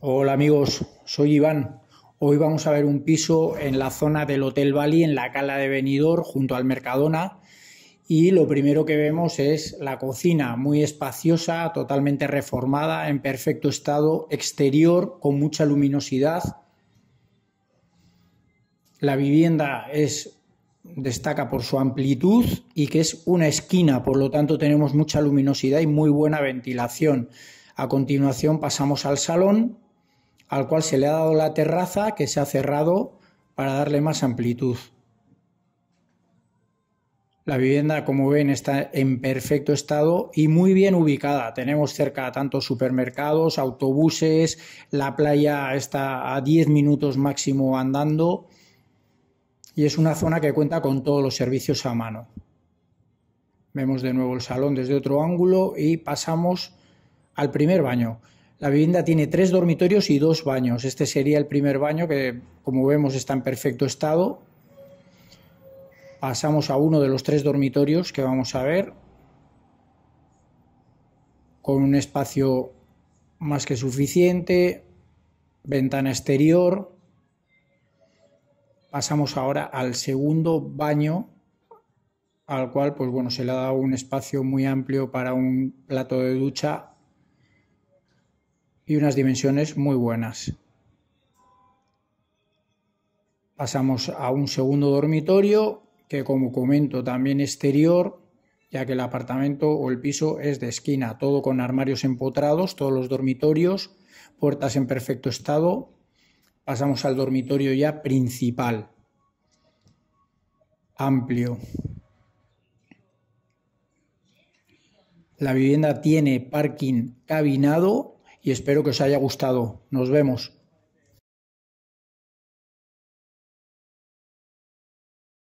Hola amigos, soy Iván. Hoy vamos a ver un piso en la zona del Hotel Bali, en la Cala de Benidorm, junto al Mercadona. Y lo primero que vemos es la cocina, muy espaciosa, totalmente reformada, en perfecto estado, exterior, con mucha luminosidad. La vivienda es destaca por su amplitud y que es una esquina, por lo tanto tenemos mucha luminosidad y muy buena ventilación. A continuación pasamos al salón al cual se le ha dado la terraza que se ha cerrado para darle más amplitud. La vivienda, como ven, está en perfecto estado y muy bien ubicada. Tenemos cerca tantos supermercados, autobuses, la playa está a 10 minutos máximo andando y es una zona que cuenta con todos los servicios a mano. Vemos de nuevo el salón desde otro ángulo y pasamos al primer baño. La vivienda tiene tres dormitorios y dos baños. Este sería el primer baño que, como vemos, está en perfecto estado. Pasamos a uno de los tres dormitorios que vamos a ver, con un espacio más que suficiente, ventana exterior. Pasamos ahora al segundo baño, al cual pues bueno, se le ha dado un espacio muy amplio para un plato de ducha y unas dimensiones muy buenas. Pasamos a un segundo dormitorio que como comento también exterior, ya que el apartamento o el piso es de esquina, todo con armarios empotrados, todos los dormitorios, puertas en perfecto estado. Pasamos al dormitorio ya principal, amplio. La vivienda tiene parking cabinado y espero que os haya gustado. Nos vemos.